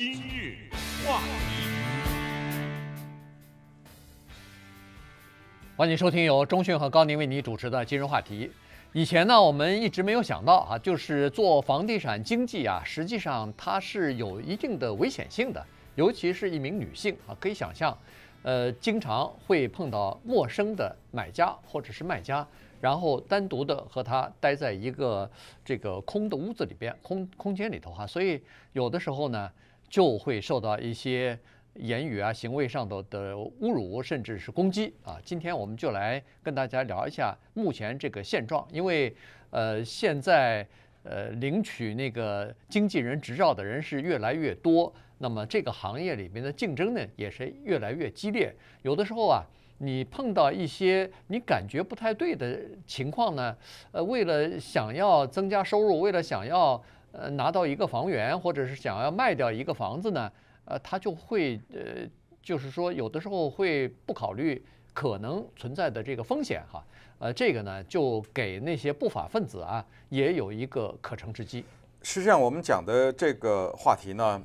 今日话题，欢迎收听由中讯和高宁为你主持的《今日话题》。以前呢，我们一直没有想到啊，就是做房地产经济啊，实际上它是有一定的危险性的，尤其是一名女性啊，可以想象，呃，经常会碰到陌生的买家或者是卖家，然后单独的和他待在一个这个空的屋子里边、空空间里头哈，所以有的时候呢。就会受到一些言语啊、行为上的的侮辱，甚至是攻击啊。今天我们就来跟大家聊一下目前这个现状，因为呃，现在呃，领取那个经纪人执照的人是越来越多，那么这个行业里面的竞争呢也是越来越激烈。有的时候啊，你碰到一些你感觉不太对的情况呢，呃，为了想要增加收入，为了想要。呃，拿到一个房源，或者是想要卖掉一个房子呢，呃，他就会，呃，就是说，有的时候会不考虑可能存在的这个风险哈，呃，这个呢，就给那些不法分子啊，也有一个可乘之机。实际上，我们讲的这个话题呢，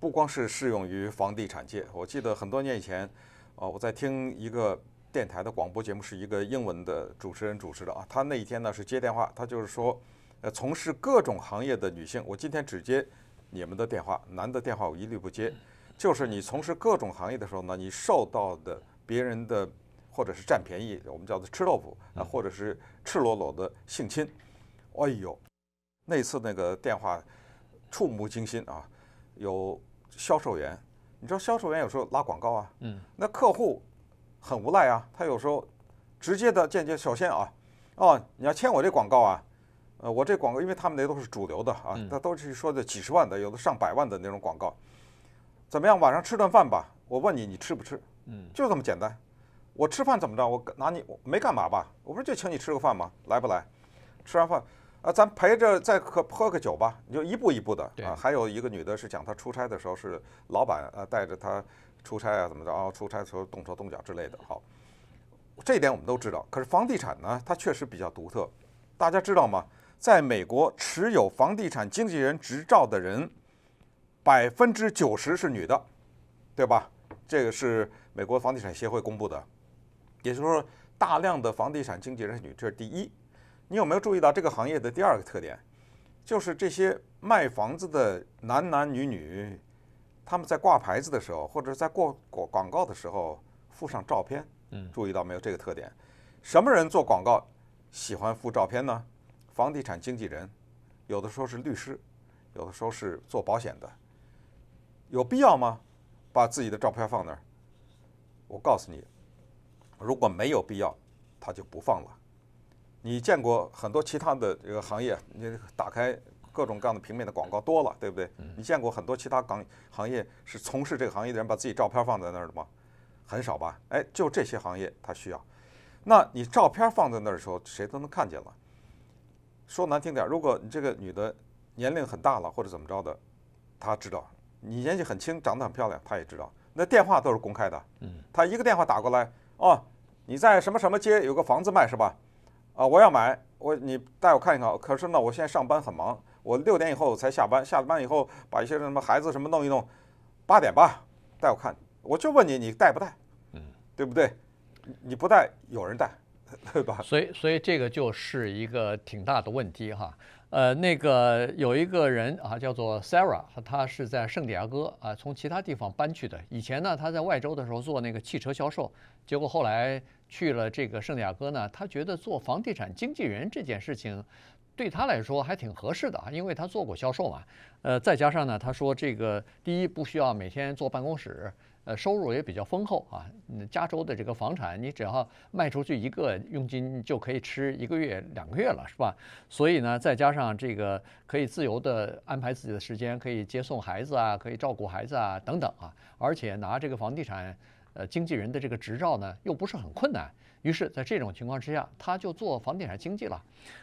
不光是适用于房地产界。我记得很多年以前，呃，我在听一个电台的广播节目，是一个英文的主持人主持的啊，他那一天呢是接电话，他就是说。呃，从事各种行业的女性，我今天只接你们的电话，男的电话我一律不接。就是你从事各种行业的时候呢，你受到的别人的或者是占便宜，我们叫做吃豆腐啊，或者是赤裸裸的性侵。哎呦，那次那个电话触目惊心啊！有销售员，你知道销售员有时候拉广告啊，嗯，那客户很无奈啊，他有时候直接的、间接，首先啊，哦，你要签我这广告啊。呃，我这广告，因为他们那都是主流的啊，那都是说的几十万的，有的上百万的那种广告，怎么样？晚上吃顿饭吧，我问你，你吃不吃？嗯，就这么简单。我吃饭怎么着？我拿你，我没干嘛吧？我不是就请你吃个饭吗？来不来？吃完饭啊，咱陪着再喝喝个酒吧。你就一步一步的啊。还有一个女的是讲她出差的时候是老板啊带着她出差啊怎么着啊？出差的时候动手动脚之类的。好，这一点我们都知道。可是房地产呢，它确实比较独特，大家知道吗？在美国，持有房地产经纪人执照的人百分之九十是女的，对吧？这个是美国房地产协会公布的。也就是说，大量的房地产经纪人是女。这是第一。你有没有注意到这个行业的第二个特点？就是这些卖房子的男男女女，他们在挂牌子的时候，或者在过广广告的时候，附上照片。嗯，注意到没有这个特点？什么人做广告喜欢附照片呢？房地产经纪人，有的时候是律师，有的时候是做保险的，有必要吗？把自己的照片放那儿？我告诉你，如果没有必要，他就不放了。你见过很多其他的这个行业，你打开各种各样的平面的广告多了，对不对？你见过很多其他行行业是从事这个行业的人把自己照片放在那儿的吗？很少吧？哎，就这些行业他需要。那你照片放在那儿的时候，谁都能看见了。说难听点如果你这个女的年龄很大了或者怎么着的，她知道；你年纪很轻，长得很漂亮，她也知道。那电话都是公开的，嗯，她一个电话打过来，哦，你在什么什么街有个房子卖是吧？啊，我要买，我你带我看一看。可是呢，我现在上班很忙，我六点以后才下班，下了班以后把一些什么孩子什么弄一弄，八点吧带我看。我就问你，你带不带？嗯，对不对？你不带，有人带。对 吧？所以，所以这个就是一个挺大的问题哈。呃，那个有一个人啊，叫做 Sarah，他是在圣地亚哥啊，从其他地方搬去的。以前呢，他在外州的时候做那个汽车销售，结果后来去了这个圣地亚哥呢，他觉得做房地产经纪人这件事情，对他来说还挺合适的啊，因为他做过销售嘛。呃，再加上呢，他说这个第一不需要每天坐办公室。呃，收入也比较丰厚啊。加州的这个房产，你只要卖出去一个，佣金就可以吃一个月、两个月了，是吧？所以呢，再加上这个可以自由的安排自己的时间，可以接送孩子啊，可以照顾孩子啊，等等啊。而且拿这个房地产，呃，经纪人的这个执照呢，又不是很困难。于是，在这种情况之下，他就做房地产经纪了。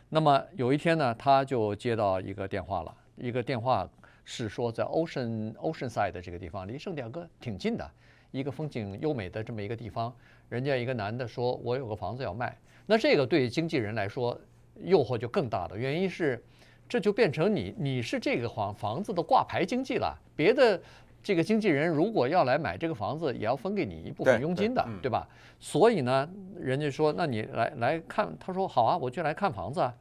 那么有一天呢，他就接到一个电话了，一个电话。是说在 Ocean Oceanside 的这个地方，离圣迭戈挺近的，一个风景优美的这么一个地方。人家一个男的说：“我有个房子要卖。”那这个对经纪人来说诱惑就更大了，原因是这就变成你你是这个房房子的挂牌经纪了。别的这个经纪人如果要来买这个房子，也要分给你一部分佣金的，对吧？所以呢，人家说：“那你来来看。”他说：“好啊，我就来看房子啊。”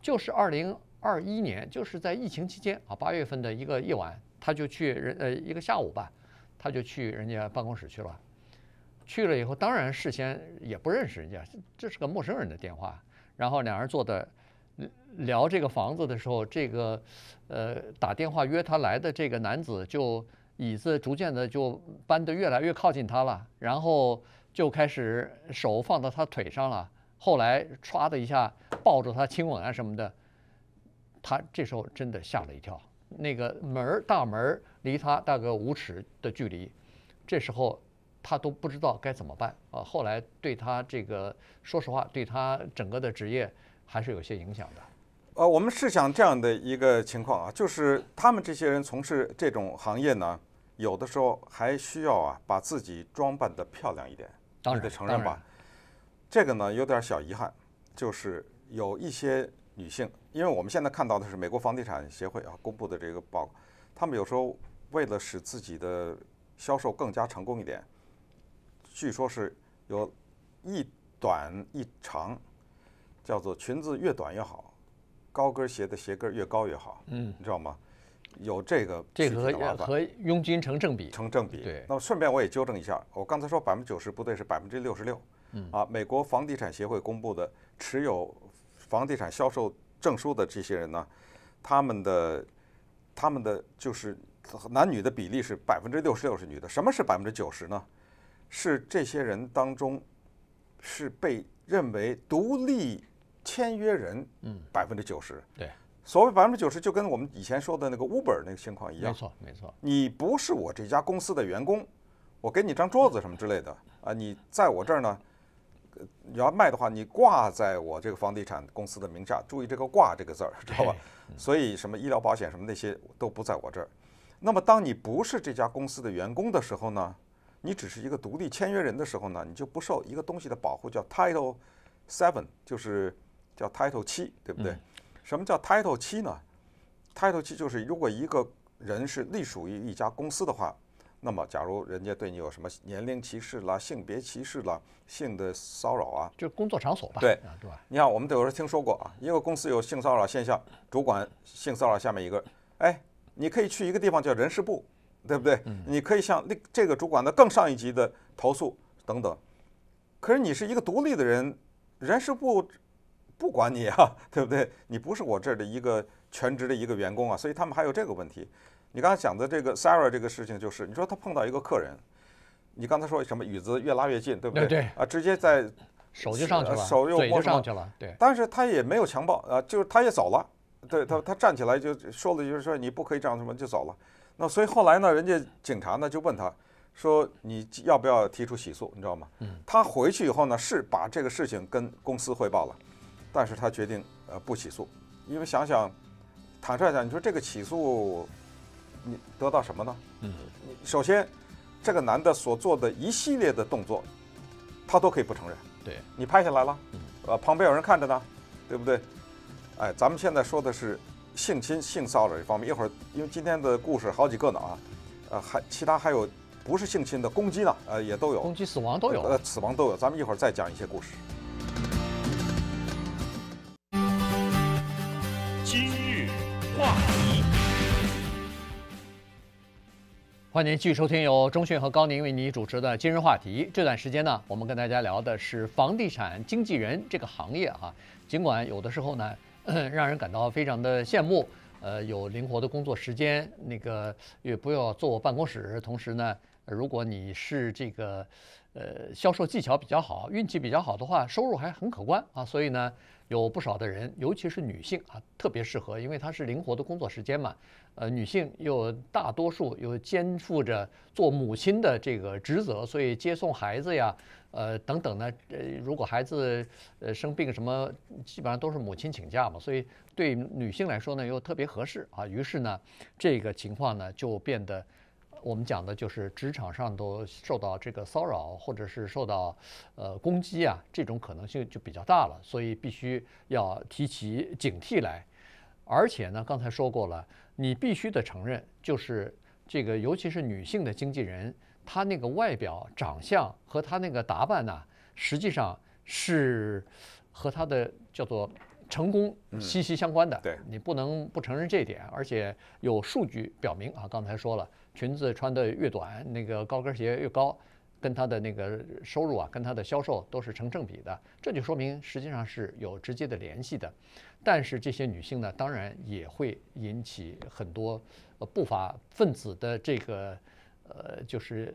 就是二零。二一年就是在疫情期间啊，八月份的一个夜晚，他就去人呃一个下午吧，他就去人家办公室去了。去了以后，当然事先也不认识人家，这是个陌生人的电话。然后两人坐在聊这个房子的时候，这个呃打电话约他来的这个男子，就椅子逐渐的就搬得越来越靠近他了，然后就开始手放到他腿上了，后来唰的一下抱住他亲吻啊什么的。他这时候真的吓了一跳，那个门儿大门儿离他大概五尺的距离，这时候他都不知道该怎么办啊。后来对他这个，说实话，对他整个的职业还是有些影响的。呃，我们是想这样的一个情况啊，就是他们这些人从事这种行业呢，有的时候还需要啊把自己装扮的漂亮一点，当得承认吧。这个呢有点小遗憾，就是有一些。女性，因为我们现在看到的是美国房地产协会啊公布的这个报，他们有时候为了使自己的销售更加成功一点，据说是有，一短一长，叫做裙子越短越好，高跟鞋的鞋跟越高越好。嗯，你知道吗？有这个，这和和佣金成正比，成正比。对，那么顺便我也纠正一下，我刚才说百分之九十不对，是百分之六十六。嗯，啊，美国房地产协会公布的持有。房地产销售证书的这些人呢，他们的他们的就是男女的比例是百分之六十六是女的，什么是百分之九十呢？是这些人当中是被认为独立签约人，嗯，百分之九十。对，所谓百分之九十就跟我们以前说的那个 Uber 那个情况一样。没错，没错。你不是我这家公司的员工，我给你张桌子什么之类的啊，你在我这儿呢。你要卖的话，你挂在我这个房地产公司的名下，注意这个“挂”这个字儿，知道吧？所以什么医疗保险什么那些都不在我这儿。那么当你不是这家公司的员工的时候呢，你只是一个独立签约人的时候呢，你就不受一个东西的保护，叫 Title Seven，就是叫 Title 七，对不对？什么叫 Title 七呢？Title 七就是如果一个人是隶属于一家公司的话。那么，假如人家对你有什么年龄歧视啦、性别歧视啦、性的骚扰啊，就是工作场所吧？对，对吧？你看，我们都有时候听说过啊，一个公司有性骚扰现象，主管性骚扰下面一个，哎，你可以去一个地方叫人事部，对不对？你可以向那这个主管的更上一级的投诉等等。可是你是一个独立的人，人事部不管你啊，对不对？你不是我这儿的一个全职的一个员工啊，所以他们还有这个问题。你刚才讲的这个 Sarah 这个事情，就是你说他碰到一个客人，你刚才说什么椅子越拉越近，对不对？对啊，直接在手机上去了，手又摸上去了，对。但是他也没有强暴啊，就是他也走了，对他他站起来就说了，就是说你不可以这样什么就走了。那所以后来呢，人家警察呢就问他，说你要不要提出起诉？你知道吗？嗯。他回去以后呢，是把这个事情跟公司汇报了，但是他决定呃不起诉，因为想想，坦率讲，你说这个起诉。你得到什么呢？嗯，首先，这个男的所做的一系列的动作，他都可以不承认。对你拍下来了，嗯，呃，旁边有人看着呢，对不对？哎，咱们现在说的是性侵、性骚扰这方面。一会儿，因为今天的故事好几个呢啊，呃，还其他还有不是性侵的攻击呢，呃，也都有。攻击死亡都有。呃，死亡都有。咱们一会儿再讲一些故事。今日话题。欢迎您继续收听由中讯和高宁为你主持的《今日话题》。这段时间呢，我们跟大家聊的是房地产经纪人这个行业哈。尽管有的时候呢，让人感到非常的羡慕，呃，有灵活的工作时间，那个也不要坐办公室。同时呢，如果你是这个，呃，销售技巧比较好，运气比较好的话，收入还很可观啊。所以呢。有不少的人，尤其是女性啊，特别适合，因为它是灵活的工作时间嘛。呃，女性又大多数又肩负着做母亲的这个职责，所以接送孩子呀，呃等等呢，呃，如果孩子呃生病什么，基本上都是母亲请假嘛，所以对女性来说呢，又特别合适啊。于是呢，这个情况呢就变得。我们讲的就是职场上都受到这个骚扰，或者是受到呃攻击啊，这种可能性就比较大了，所以必须要提起警惕来。而且呢，刚才说过了，你必须得承认，就是这个，尤其是女性的经纪人，她那个外表、长相和她那个打扮呢，实际上是和她的叫做成功息息相关的。对，你不能不承认这一点。而且有数据表明啊，刚才说了。裙子穿的越短，那个高跟鞋越高，跟她的那个收入啊，跟她的销售都是成正比的，这就说明实际上是有直接的联系的。但是这些女性呢，当然也会引起很多不法分子的这个，呃，就是。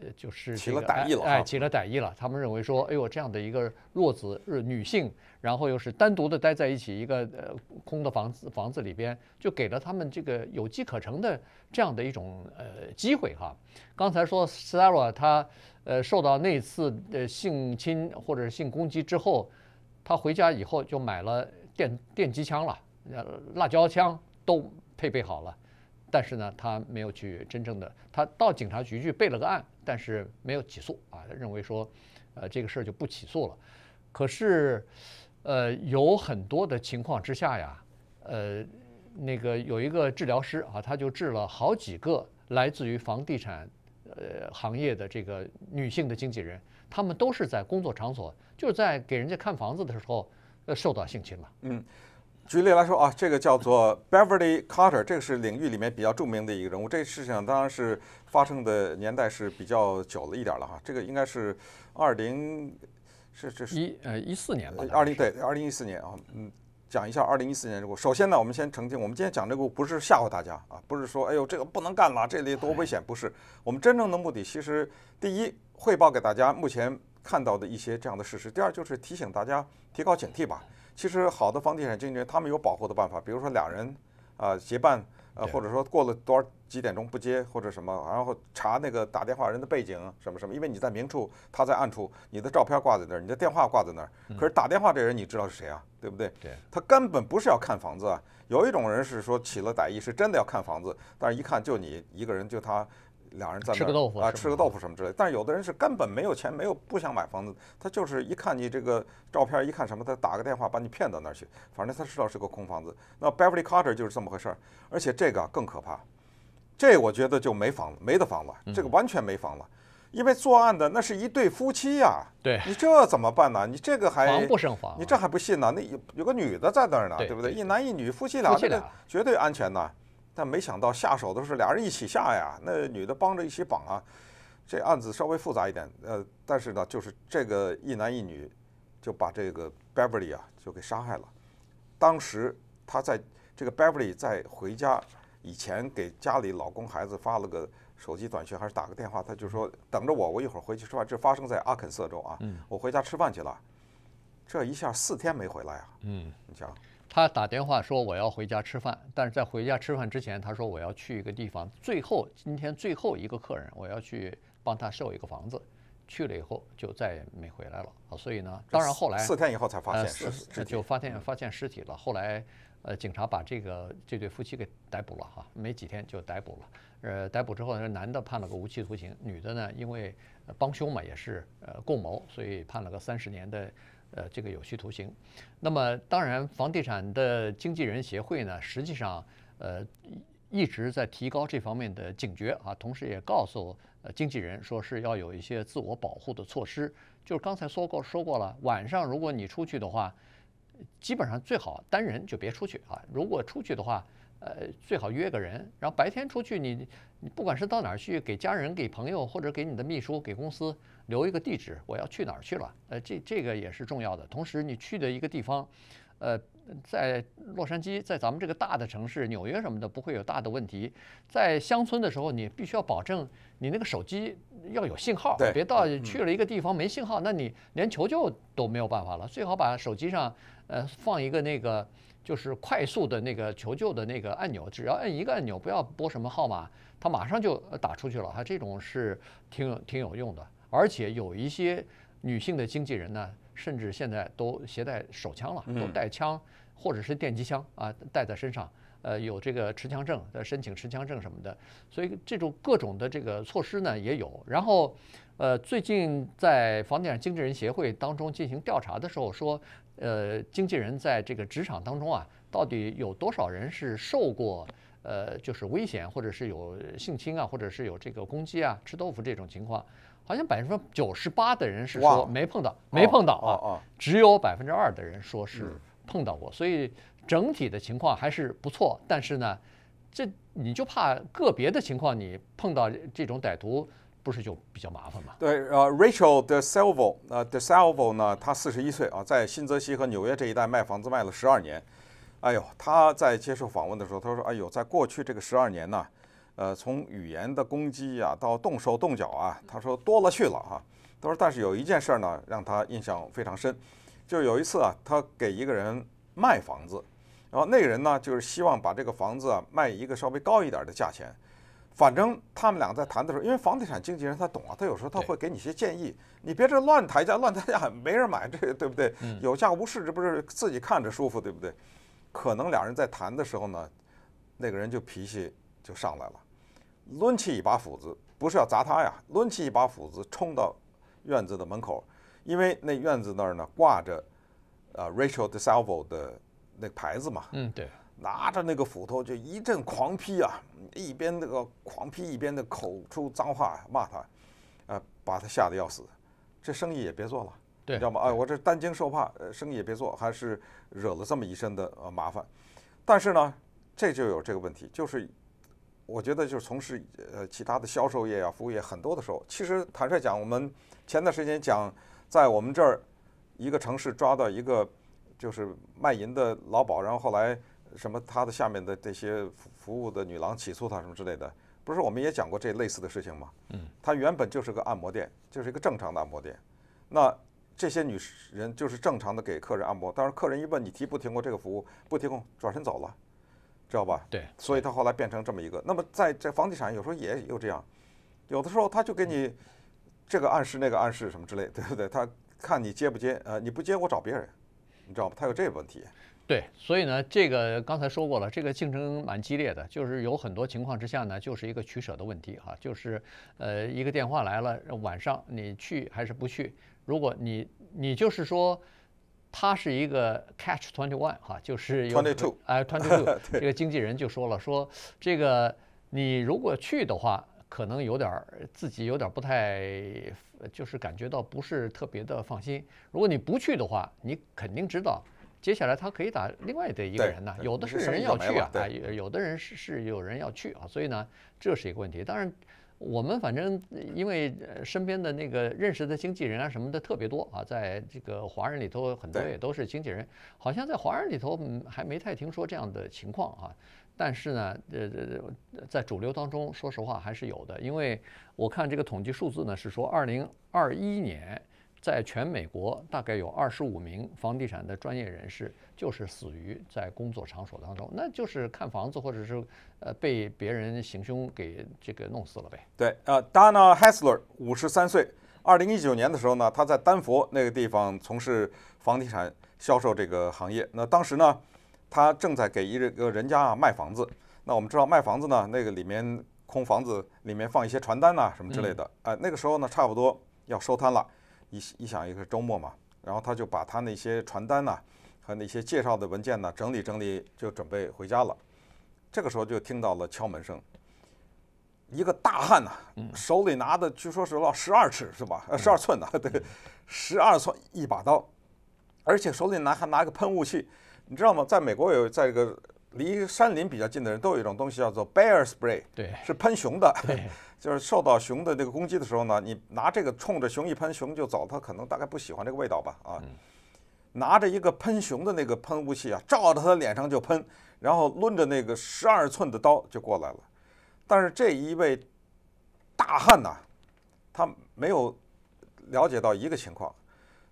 呃，就是起了歹意了，哎，起了歹意了。他们认为说，哎呦，这样的一个弱子女性，然后又是单独的待在一起，一个呃空的房子房子里边，就给了他们这个有机可乘的这样的一种呃机会哈。刚才说 Sarah 她呃受到那次的性侵或者是性攻击之后，她回家以后就买了电电击枪了，辣椒枪都配备好了。但是呢，他没有去真正的，他到警察局去备了个案，但是没有起诉啊，认为说，呃，这个事儿就不起诉了。可是，呃，有很多的情况之下呀，呃，那个有一个治疗师啊，他就治了好几个来自于房地产，呃，行业的这个女性的经纪人，他们都是在工作场所，就是在给人家看房子的时候，呃，受到性侵嘛。嗯。举例来说啊，这个叫做 Beverly Carter，这个是领域里面比较著名的一个人物。这个事情当然是发生的年代是比较久了，一点了哈。这个应该是二零，是这是一呃一四年的二零对，二零一四年啊。嗯，讲一下二零一四年这个。首先呢，我们先澄清，我们今天讲这个不是吓唬大家啊，不是说哎呦这个不能干了，这里多危险，不是。我们真正的目的其实，第一，汇报给大家目前看到的一些这样的事实；第二，就是提醒大家提高警惕吧。其实好的房地产经纪人，他们有保护的办法，比如说俩人啊结伴，啊或者说过了多少几点钟不接或者什么，然后查那个打电话人的背景什么什么，因为你在明处，他在暗处，你的照片挂在那儿，你的电话挂在那儿，可是打电话这人你知道是谁啊，对不对？他根本不是要看房子啊，有一种人是说起了歹意，是真的要看房子，但是一看就你一个人，就他。两人在那儿吃个豆腐啊，吃个豆腐什么之类。但是有的人是根本没有钱，没有不想买房子，他就是一看你这个照片，一看什么，他打个电话把你骗到那儿去。反正他知道是个空房子。那 Beverly Carter 就是这么回事儿，而且这个更可怕。这我觉得就没房子，没得房子，这个完全没房子，因为作案的那是一对夫妻呀。对。你这怎么办呢？你这个还防不胜防。你这还不信呢？那有有个女的在那儿呢，对不对？一男一女夫妻俩，绝对安全呐。但没想到下手的是俩人一起下呀，那女的帮着一起绑啊，这案子稍微复杂一点。呃，但是呢，就是这个一男一女，就把这个 Beverly 啊就给杀害了。当时他在这个 Beverly 在回家以前给家里老公孩子发了个手机短信，还是打个电话，他就说等着我，我一会儿回去吃饭。这发生在阿肯色州啊，我回家吃饭去了，这一下四天没回来啊。嗯，你想，他打电话说我要回家吃饭，但是在回家吃饭之前，他说我要去一个地方，最后今天最后一个客人，我要去帮他售一个房子，去了以后就再也没回来了啊。所以呢，当然后来四天以后才发现，就发现发现尸体了。后来，呃，警察把这个这对夫妻给逮捕了哈，没几天就逮捕了。呃，逮捕之后，男的判了个无期徒刑，女的呢，因为帮凶嘛，也是呃共谋，所以判了个三十年的。呃，这个有期徒刑。那么，当然，房地产的经纪人协会呢，实际上，呃，一直在提高这方面的警觉啊。同时，也告诉呃经纪人说是要有一些自我保护的措施。就是刚才说过说过了，晚上如果你出去的话，基本上最好单人就别出去啊。如果出去的话，呃，最好约个人。然后白天出去，你你不管是到哪儿去，给家人、给朋友或者给你的秘书、给公司。留一个地址，我要去哪儿去了？呃，这这个也是重要的。同时，你去的一个地方，呃，在洛杉矶，在咱们这个大的城市，纽约什么的，不会有大的问题。在乡村的时候，你必须要保证你那个手机要有信号，别到去了一个地方没信号，那你连求救都没有办法了。最好把手机上呃放一个那个就是快速的那个求救的那个按钮，只要按一个按钮，不要拨什么号码，它马上就打出去了。哈，这种是挺挺有用的。而且有一些女性的经纪人呢，甚至现在都携带手枪了，都带枪或者是电击枪啊，带在身上。呃，有这个持枪证，申请持枪证什么的。所以这种各种的这个措施呢也有。然后，呃，最近在房地产经纪人协会当中进行调查的时候说，呃，经纪人在这个职场当中啊，到底有多少人是受过呃，就是危险或者是有性侵啊，或者是有这个攻击啊、吃豆腐这种情况。好像百分之九十八的人是说没碰到，没碰到啊，只有百分之二的人说是碰到过，所以整体的情况还是不错。但是呢，这你就怕个别的情况，你碰到这种歹徒，不是就比较麻烦嘛？对，呃，Rachel DeSalvo，呃 DeSalvo 呢，他四十一岁啊，在新泽西和纽约这一带卖房子卖了十二年。哎呦，他在接受访问的时候，他说：“哎呦，在过去这个十二年呢。”呃，从语言的攻击啊，到动手动脚啊，他说多了去了哈。他说，但是有一件事儿呢，让他印象非常深，就有一次啊，他给一个人卖房子，然后那个人呢，就是希望把这个房子啊卖一个稍微高一点的价钱。反正他们俩在谈的时候，因为房地产经纪人他懂啊，他有时候他会给你些建议，你别这乱抬价，乱抬价没人买这个，对不对？有价无市，这不是自己看着舒服，对不对？可能两人在谈的时候呢，那个人就脾气就上来了。抡起一把斧子，不是要砸他呀！抡起一把斧子，冲到院子的门口，因为那院子那儿呢挂着啊 Rachel DeSalvo 的那牌子嘛。嗯，对。拿着那个斧头就一阵狂劈啊，一边那个狂劈，一边的口出脏话骂他，呃，把他吓得要死。这生意也别做了，你知道吗？哎，我这担惊受怕，呃，生意也别做，还是惹了这么一身的呃麻烦。但是呢，这就有这个问题，就是。我觉得就是从事呃其他的销售业啊、服务业很多的时候，其实坦率讲，我们前段时间讲在我们这儿一个城市抓到一个就是卖淫的老鸨，然后后来什么他的下面的这些服务的女郎起诉他什么之类的，不是我们也讲过这类似的事情吗？嗯，他原本就是个按摩店，就是一个正常的按摩店。那这些女人就是正常的给客人按摩，但是客人一问你提不提供这个服务，不提供转身走了。知道吧？对，所以他后来变成这么一个。那么，在这房地产有时候也有这样，有的时候他就给你这个暗示，那个暗示什么之类，对不对？他看你接不接，呃，你不接我找别人，你知道吧？他有这个问题。对，所以呢，这个刚才说过了，这个竞争蛮激烈的，就是有很多情况之下呢，就是一个取舍的问题哈，就是呃，一个电话来了，晚上你去还是不去？如果你你就是说。他是一个 catch twenty one 哈，就是 twenty two，哎 twenty two，这个经纪人就说了，说这个你如果去的话，可能有点自己有点不太，就是感觉到不是特别的放心。如果你不去的话，你肯定知道，接下来他可以打另外的一个人呢。有的是人要去啊，啊，有的人是是有人要去啊，所以呢，这是一个问题。当然。我们反正因为身边的那个认识的经纪人啊什么的特别多啊，在这个华人里头很多也都是经纪人，好像在华人里头还没太听说这样的情况啊。但是呢，呃呃，在主流当中，说实话还是有的，因为我看这个统计数字呢是说，二零二一年在全美国大概有二十五名房地产的专业人士。就是死于在工作场所当中，那就是看房子，或者是呃被别人行凶给这个弄死了呗。对，呃 d a n a Hessler 五十三岁，二零一九年的时候呢，他在丹佛那个地方从事房地产销售这个行业。那当时呢，他正在给一个人家啊卖房子。那我们知道卖房子呢，那个里面空房子里面放一些传单呐什么之类的。哎，那个时候呢，差不多要收摊了，一一想一个周末嘛，然后他就把他那些传单呐。和那些介绍的文件呢，整理整理就准备回家了。这个时候就听到了敲门声。一个大汉呢，手里拿的据说是个十二尺是吧？十二寸的，对，十二寸一把刀，而且手里拿还拿一个喷雾器。你知道吗？在美国有，在一个离山林比较近的人都有一种东西叫做 bear spray，对，是喷熊的。就是受到熊的这个攻击的时候呢，你拿这个冲着熊一喷，熊就走。他可能大概不喜欢这个味道吧？啊。拿着一个喷熊的那个喷雾器啊，照着他的脸上就喷，然后抡着那个十二寸的刀就过来了。但是这一位大汉呐，他没有了解到一个情况，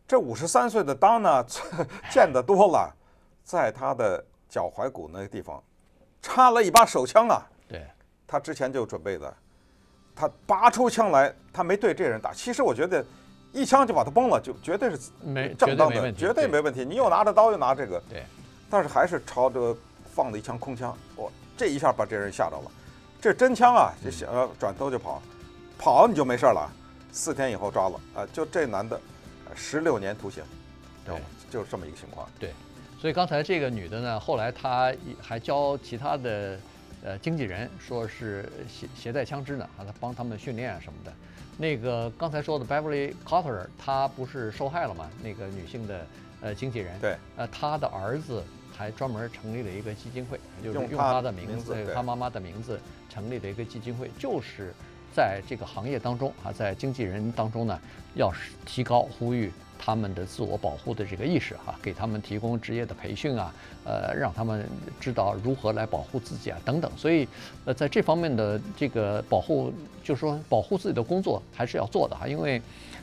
这五十三岁的当呢 见得多了，在他的脚踝骨那个地方插了一把手枪啊。对，他之前就准备的，他拔出枪来，他没对这人打。其实我觉得。一枪就把他崩了，就绝对是没正当的，绝对没问题。你又拿着刀，又拿这个，对。但是还是朝着放了一枪，空枪。我这一下把这人吓着了，这真枪啊，就要转头就跑，跑你就没事儿了。四天以后抓了啊，就这男的，十六年徒刑，对，就是这么一个情况。对，所以刚才这个女的呢，后来她还教其他的呃经纪人，说是携携带枪支呢，还她帮他们训练啊什么的。那个刚才说的 Beverly Carter，她不是受害了嘛？那个女性的呃经纪人，对，呃，她的儿子还专门成立了一个基金会，就是用她的名字，她妈妈的名字成立了一个基金会，就是。在这个行业当中啊，在经纪人当中呢，要提高呼吁他们的自我保护的这个意识哈，给他们提供职业的培训啊，呃，让他们知道如何来保护自己啊，等等。所以，呃，在这方面的这个保护，就是说保护自己的工作还是要做的哈，因为，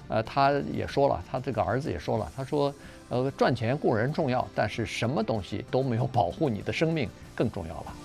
呃，他也说了，他这个儿子也说了，他说，呃，赚钱固然重要，但是什么东西都没有保护你的生命更重要了。